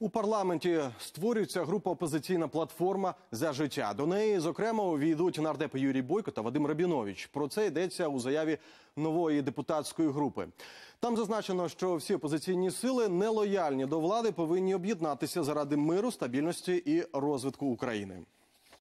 У парламенті створюється група опозиційна платформа за життя. До неї зокрема увійдуть нардепи Юрій Бойко та Вадим Рабінович. Про це йдеться у заяві нової депутатської групи. Там зазначено, що всі опозиційні сили нелояльні до влади повинні об'єднатися заради миру, стабільності і розвитку України.